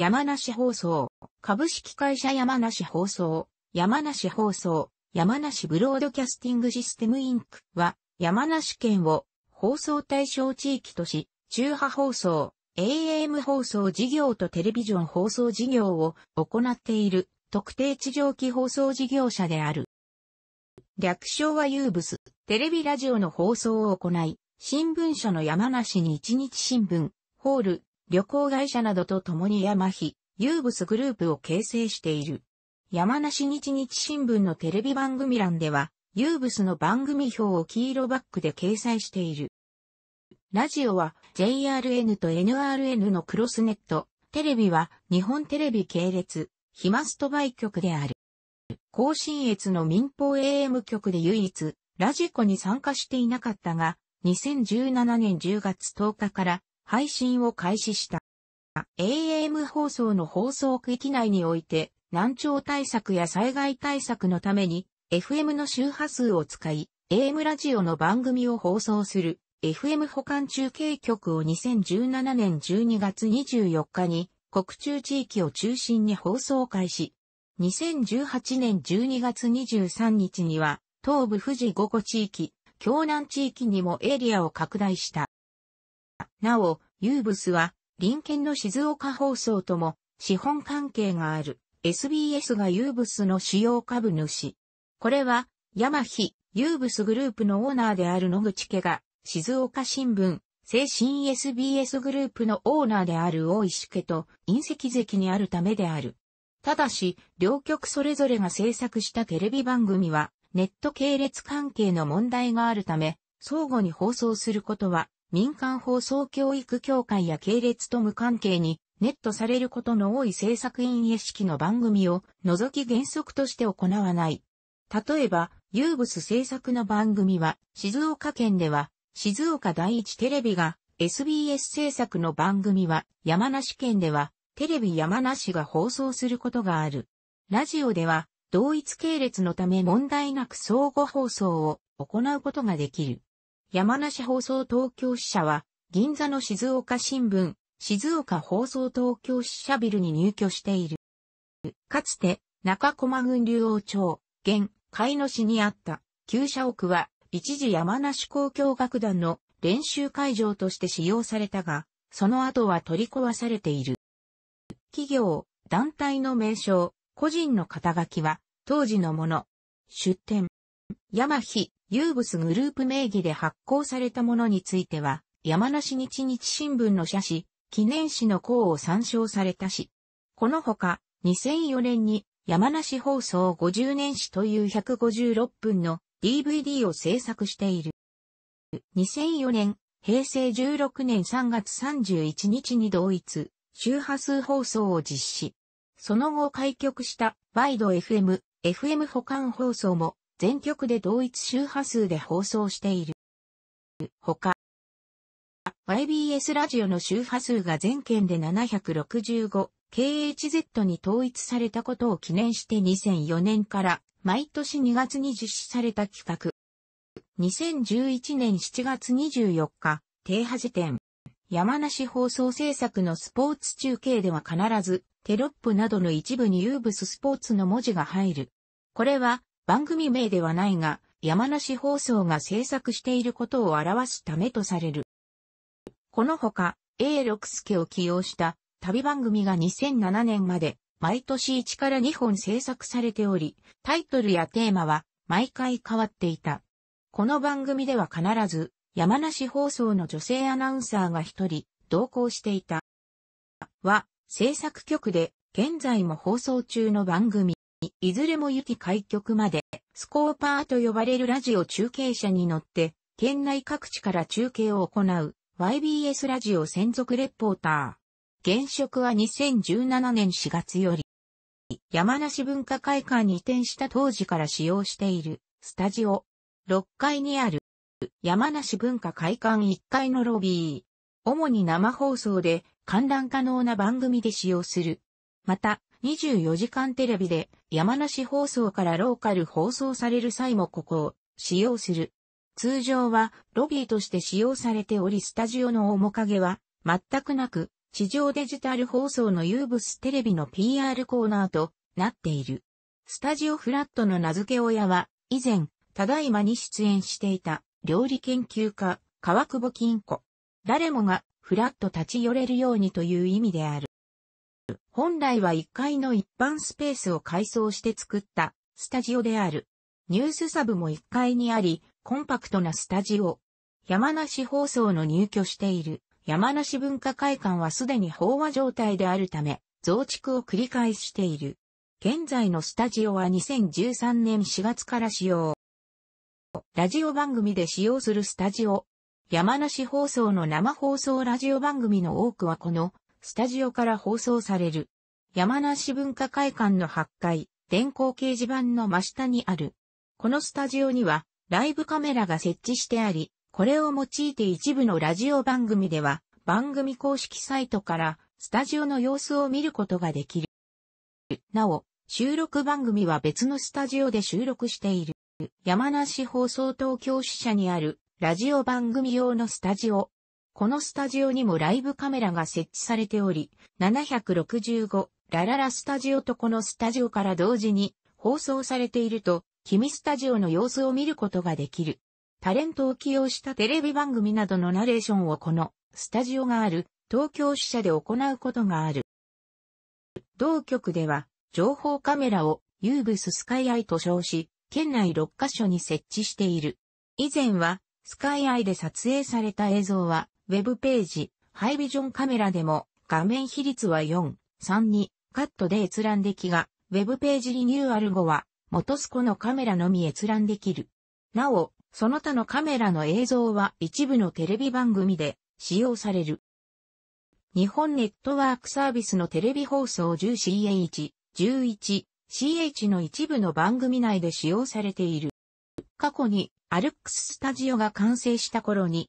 山梨放送、株式会社山梨放送、山梨放送、山梨ブロードキャスティングシステムインクは、山梨県を放送対象地域とし、中波放送、AM 放送事業とテレビジョン放送事業を行っている特定地上機放送事業者である。略称はユーブス、テレビラジオの放送を行い、新聞社の山梨に一日新聞、ホール、旅行会社などと共に山日、ユーブスグループを形成している。山梨日日新聞のテレビ番組欄では、ユーブスの番組表を黄色バックで掲載している。ラジオは JRN と NRN のクロスネット、テレビは日本テレビ系列、ヒマストバイ局である。甲信越の民放 AM 局で唯一、ラジコに参加していなかったが、2017年10月10日から配信を開始した。AM 放送の放送区域内において、難聴対策や災害対策のために、FM の周波数を使い、AM ラジオの番組を放送する、FM 保管中継局を2017年12月24日に、国中地域を中心に放送開始。2018年12月23日には、東部富士五湖地域、京南地域にもエリアを拡大した。なお、ユーブスは、隣県の静岡放送とも、資本関係がある、SBS がユーブスの主要株主。これは、山日、ユーブスグループのオーナーである野口家が、静岡新聞、精神 SBS グループのオーナーである大石家と隕石関にあるためである。ただし、両局それぞれが制作したテレビ番組は、ネット系列関係の問題があるため、相互に放送することは民間放送教育協会や系列と無関係に、ネットされることの多い制作委員意識の番組を除き原則として行わない。例えば、ユーブス制作の番組は、静岡県では、静岡第一テレビが、SBS 制作の番組は、山梨県では、テレビ山梨が放送することがある。ラジオでは、同一系列のため問題なく相互放送を行うことができる。山梨放送東京支社は、銀座の静岡新聞、静岡放送東京支社ビルに入居している。かつて、中駒郡竜王町、現、海野市にあった、旧社屋は、一時山梨公共楽団の練習会場として使用されたが、その後は取り壊されている。企業、団体の名称、個人の肩書きは、当時のもの。出展。山日、ユーブスグループ名義で発行されたものについては、山梨日日新聞の写真、記念誌の項を参照されたし、このほか、2004年に山梨放送50年誌という156分の DVD を制作している。2004年、平成16年3月31日に同一、周波数放送を実施。その後開局した、ワイド FM、FM 保管放送も、全局で同一周波数で放送している。ほか、YBS ラジオの周波数が全県で 765KHZ に統一されたことを記念して2004年から毎年2月に実施された企画。2011年7月24日、停波時点。山梨放送制作のスポーツ中継では必ずテロップなどの一部にユーブススポーツの文字が入る。これは番組名ではないが、山梨放送が制作していることを表すためとされる。このほか、A 6助を起用した旅番組が2007年まで毎年1から2本制作されており、タイトルやテーマは毎回変わっていた。この番組では必ず山梨放送の女性アナウンサーが一人同行していた。は制作局で現在も放送中の番組、いずれも雪開局までスコーパーと呼ばれるラジオ中継車に乗って、県内各地から中継を行う YBS ラジオ専属レポーター。現職は2017年4月より、山梨文化会館に移転した当時から使用しているスタジオ。6階にある山梨文化会館1階のロビー。主に生放送で観覧可能な番組で使用する。また、24時間テレビで山梨放送からローカル放送される際もここを使用する。通常はロビーとして使用されておりスタジオの面影は全くなく地上デジタル放送のユーブステレビの PR コーナーとなっている。スタジオフラットの名付け親は以前ただいまに出演していた料理研究家川久保金子。誰もがフラット立ち寄れるようにという意味である。本来は1階の一般スペースを改装して作ったスタジオである。ニュースサブも1階にあり、コンパクトなスタジオ。山梨放送の入居している山梨文化会館はすでに飽和状態であるため、増築を繰り返している。現在のスタジオは2013年4月から使用。ラジオ番組で使用するスタジオ。山梨放送の生放送ラジオ番組の多くはこのスタジオから放送される。山梨文化会館の8階、電光掲示板の真下にある。このスタジオには、ライブカメラが設置してあり、これを用いて一部のラジオ番組では、番組公式サイトから、スタジオの様子を見ることができる。なお、収録番組は別のスタジオで収録している。山梨放送東京支社にあるラジオ番組用のスタジオこのスタジオにもライブカメラが設置されており、765ラララスタジオとこのスタジオから同時に放送されていると、君スタジオの様子を見ることができる。タレントを起用したテレビ番組などのナレーションをこのスタジオがある東京支社で行うことがある。同局では情報カメラをユーブススカイアイと称し、県内6カ所に設置している。以前はスカイアイで撮影された映像はウェブページ、ハイビジョンカメラでも画面比率は4、3にカットで閲覧できが、ウェブページリニューアル後は、元スコのカメラのみ閲覧できる。なお、その他のカメラの映像は一部のテレビ番組で使用される。日本ネットワークサービスのテレビ放送 10CH、11、CH の一部の番組内で使用されている。過去にアルックススタジオが完成した頃に